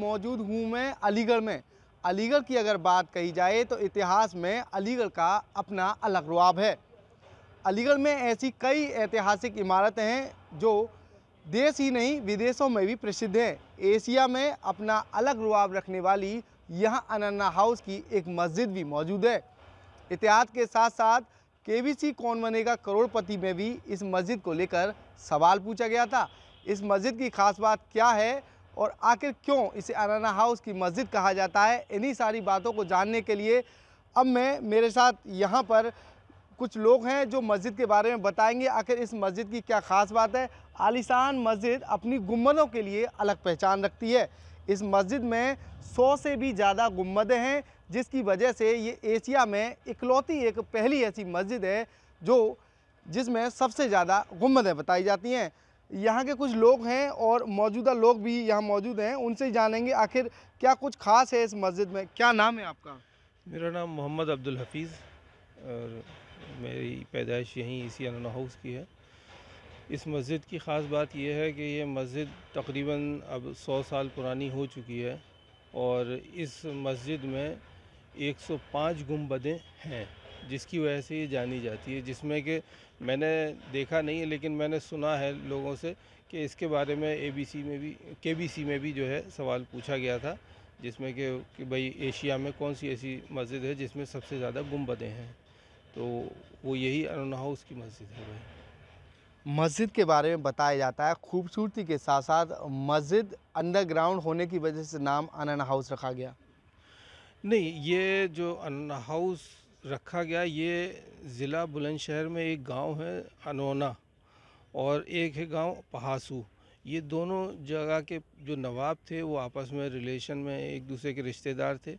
मौजूद हूँ मैं अलीगढ़ में अलीगढ़ की अगर बात कही जाए तो इतिहास में अलीगढ़ का अपना अलग रुआब है अलीगढ़ में ऐसी कई ऐतिहासिक इमारतें हैं जो देश ही नहीं विदेशों में भी प्रसिद्ध हैं एशिया में अपना अलग रुआब रखने वाली यहाँ अनन्ना हाउस की एक मस्जिद भी मौजूद है इतिहास के साथ साथ के बी सी कौन बनेगा करोड़पति में भी इस मस्जिद को लेकर सवाल पूछा गया था इस मस्जिद की खास बात क्या है और आखिर क्यों इसे अनाना हाउस की मस्जिद कहा जाता है इन्हीं सारी बातों को जानने के लिए अब मैं मेरे साथ यहाँ पर कुछ लोग हैं जो मस्जिद के बारे में बताएंगे आखिर इस मस्जिद की क्या ख़ास बात है आलिशान मस्जिद अपनी गुम्बदों के लिए अलग पहचान रखती है इस मस्जिद में सौ से भी ज़्यादा गुम्बद हैं जिसकी वजह से ये एशिया में इकलौती एक पहली ऐसी मस्जिद है जो जिसमें सबसे ज़्यादा गुम्बदें बताई जाती हैं यहाँ के कुछ लोग हैं और मौजूदा लोग भी यहाँ मौजूद हैं उनसे ही जानेंगे आखिर क्या कुछ खास है इस मस्जिद में क्या नाम है आपका मेरा नाम मोहम्मद अब्दुल हफीज़ और मेरी पैदाइश यहीं इसी अनना हाउस की है इस मस्जिद की ख़ास बात यह है कि ये मस्जिद तकरीबन अब सौ साल पुरानी हो चुकी है और इस मस्जिद में 105 गुम्बदें हैं जिसकी वजह से ये जानी जाती है जिसमें कि मैंने देखा नहीं है लेकिन मैंने सुना है लोगों से कि इसके बारे में एबीसी में भी केबीसी में भी जो है सवाल पूछा गया था जिसमें कि कि भाई एशिया में कौन सी ऐसी मस्जिद है जिसमें सबसे ज़्यादा गुम्बदें हैं तो वो यही अरुणा हाउस की मस्जिद है भाई मस्जिद के बारे में बताया जाता है खूबसूरती के साथ साथ मस्जिद अंडरग्राउंड होने की वजह से नाम अनन हाउस रखा गया नहीं ये जो अनना हाउस रखा गया ये ज़िला बुलंदशहर में एक गांव है अनोना और एक है गांव पहासू ये दोनों जगह के जो नवाब थे वो आपस में रिलेशन में एक दूसरे के रिश्तेदार थे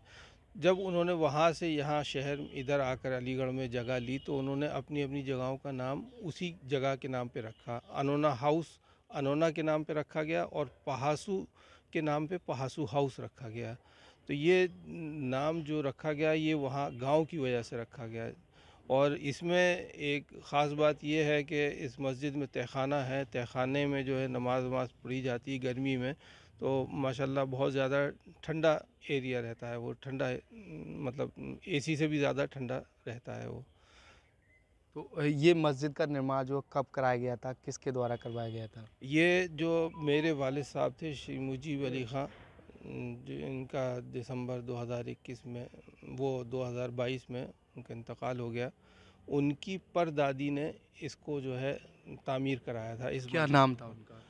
जब उन्होंने वहाँ से यहाँ शहर इधर आकर अलीगढ़ में जगह ली तो उन्होंने अपनी अपनी जगहों का नाम उसी जगह के नाम पे रखा अनोना हाउस अनोना के नाम पे रखा गया और पहासू के नाम पे पहासू हाउस रखा गया तो ये नाम जो रखा गया ये वहाँ गांव की वजह से रखा गया है और इसमें एक ख़ास बात यह है कि इस मस्जिद में तहखाना है तहखाने में जो है नमाज वमाज पढ़ी जाती है गर्मी में तो माशाल्लाह बहुत ज़्यादा ठंडा एरिया रहता है वो ठंडा मतलब एसी से भी ज़्यादा ठंडा रहता है वो तो ये मस्जिद का निर्माण जो कब कराया गया था किसके द्वारा करवाया गया था ये जो मेरे वाले साहब थे श्री मुजीब अली ख़ान इनका दिसंबर 2021 में वो 2022 में उनका इंतकाल हो गया उनकी परदादी ने इसको जो है तामीर कराया था इस क्या नाम था उनका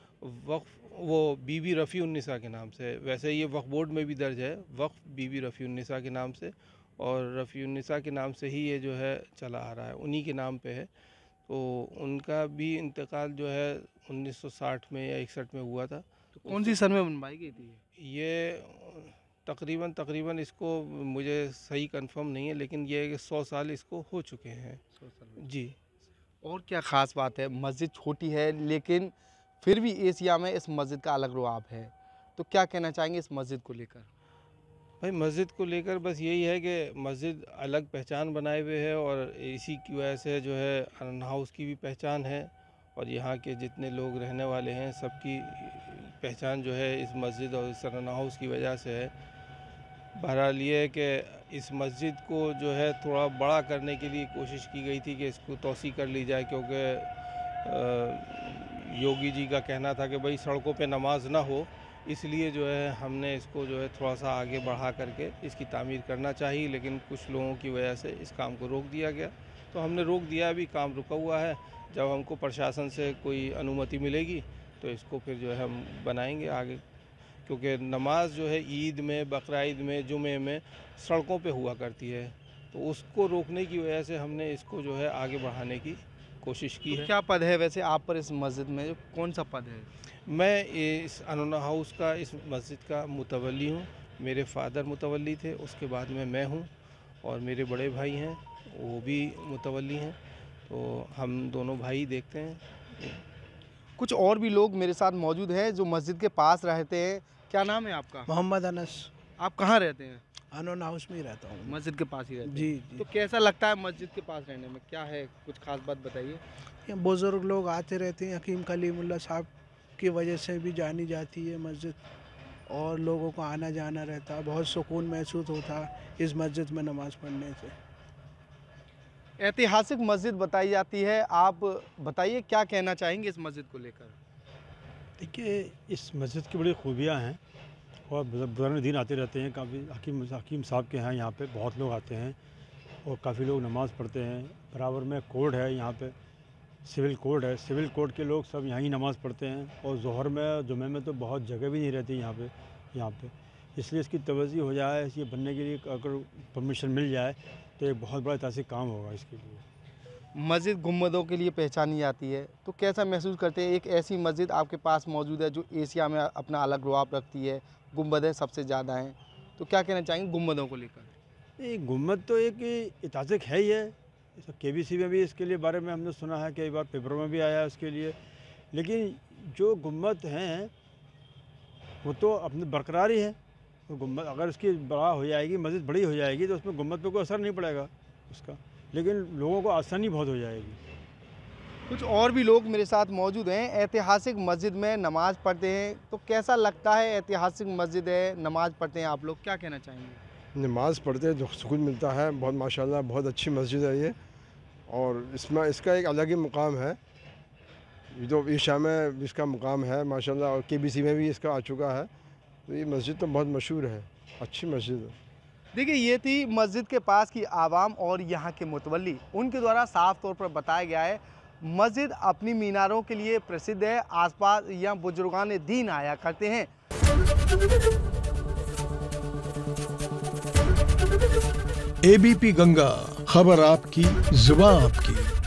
वक्फ वो बीबी रफ़ी उन्निसा के नाम से वैसे ये वक्फ बोर्ड में भी दर्ज है वक्फ बीबी रफ़ी उन्निसा के नाम से और रफ़ी उन्निसा के नाम से ही ये जो है चला आ रहा है उन्हीं के नाम पे है तो उनका भी इंतकाल जो है 1960 में या इकसठ में हुआ था तो कौन सी सन में बनवाई गई थी ये तकरीबन तकरीबन इसको मुझे सही कंफर्म नहीं है लेकिन ये सौ साल इसको हो चुके हैं सौ साल जी और क्या ख़ास बात है मस्जिद छोटी है लेकिन फिर भी एशिया में इस मस्जिद का अलग रुआब है तो क्या कहना चाहेंगे इस मस्जिद को लेकर भाई मस्जिद को लेकर बस यही है कि मस्जिद अलग पहचान बनाए हुए है और इसी की वजह से जो है अरन हाउस की भी पहचान है और यहाँ के जितने लोग रहने वाले हैं सबकी पहचान जो है इस मस्जिद और इस सरना हाउस की वजह से है बहरहाल ये है कि इस मस्जिद को जो है थोड़ा बड़ा करने के लिए कोशिश की गई थी कि इसको तोसी कर ली जाए क्योंकि योगी जी का कहना था कि भाई सड़कों पे नमाज ना हो इसलिए जो है हमने इसको जो है थोड़ा सा आगे बढ़ा करके इसकी तामीर करना चाहिए लेकिन कुछ लोगों की वजह से इस काम को रोक दिया गया तो हमने रोक दिया अभी काम रुका हुआ है जब हमको प्रशासन से कोई अनुमति मिलेगी तो इसको फिर जो है हम बनाएंगे आगे क्योंकि नमाज जो है ईद में बकर में जुमे में सड़कों पे हुआ करती है तो उसको रोकने की वजह से हमने इसको जो है आगे बढ़ाने की कोशिश की तो है क्या पद है वैसे आप पर इस मस्जिद में जो कौन सा पद है मैं इस अनोना हाउस का इस मस्जिद का मुतवली हूँ मेरे फादर मुतवली थे उसके बाद में मैं हूँ और मेरे बड़े भाई हैं वो भी मुतवली हैं तो हम दोनों भाई देखते हैं कुछ और भी लोग मेरे साथ मौजूद हैं जो मस्जिद के पास रहते हैं क्या नाम है आपका मोहम्मद अनस आप कहाँ रहते हैं अनोन हाउस में ही रहता हूँ मस्जिद के पास ही रहता जी, जी तो कैसा लगता है मस्जिद के पास रहने में क्या है कुछ खास बात बताइए बुज़ुर्ग लोग आते रहते हैं हकीम कलीमुल्ला साहब की वजह से भी जानी जाती है मस्जिद और लोगों को आना जाना रहता बहुत सुकून महसूस होता इस मस्जिद में नमाज़ पढ़ने से ऐतिहासिक मस्जिद बताई जाती है आप बताइए क्या कहना चाहेंगे इस मस्जिद को लेकर देखिए इस मस्जिद की बड़ी खूबियाँ हैं और बुरान दिन आते रहते हैं काफ़ी हकीम हकीम साहब के हैं यहाँ पे बहुत लोग आते हैं और काफ़ी लोग नमाज़ पढ़ते हैं बराबर में कोर्ट है यहाँ पे सिविल कोर्ट है सिविल कोर्ट के लोग सब यहाँ ही नमाज़ पढ़ते हैं और जहर में जुमे में तो बहुत जगह भी नहीं रहती यहाँ पे यहाँ पे इसलिए इसकी तवज़ी हो जाए ये बनने के लिए अगर परमिशन मिल जाए तो एक बहुत बड़ा ऐतिहासिक काम होगा इसके लिए मस्जिद गुम्बदों के लिए पहचानी जाती है तो कैसा महसूस करते हैं एक ऐसी मस्जिद आपके पास मौजूद है जो एशिया में अपना अलग रुआब रखती है गुम्बदें सबसे ज़्यादा हैं तो क्या कहना चाहेंगे गुम्बदों को लेकर ये गुम्बद तो एक ऐतिहासिक है ही है के बी सी में भी इसके लिए बारे में हमने सुना है कई बार पेपरों में भी आया है उसके लिए लेकिन जो गुम्बद हैं वो तो अपने बरकरार ही है तो गुम्बद अगर उसकी बड़ा हो जाएगी मस्जिद बड़ी हो जाएगी तो उसमें गुम्बद पे कोई असर नहीं पड़ेगा उसका लेकिन लोगों को आसानी बहुत हो जाएगी कुछ और भी लोग मेरे साथ मौजूद हैं ऐतिहासिक मस्जिद में नमाज़ पढ़ते हैं तो कैसा लगता है ऐतिहासिक मस्जिद है नमाज़ पढ़ते हैं आप लोग क्या कहना चाहेंगे नमाज़ पढ़ते हैं जो सुकून मिलता है बहुत माशाल्लाह बहुत अच्छी मस्जिद है ये और इसमें इसका एक अलग ही मुकाम है जो ईशा में इसका मुकाम है माशाल्लाह और सी में भी इसका आ चुका है तो ये मस्जिद तो बहुत मशहूर है अच्छी मस्जिद है देखिए ये थी मस्जिद के पास की आवाम और यहाँ के मुतवली उनके द्वारा साफ तौर पर बताया गया है मस्जिद अपनी मीनारों के लिए प्रसिद्ध है आसपास यहाँ बुजुर्गान दीन आया करते हैं एबीपी गंगा खबर आपकी जुबा आपकी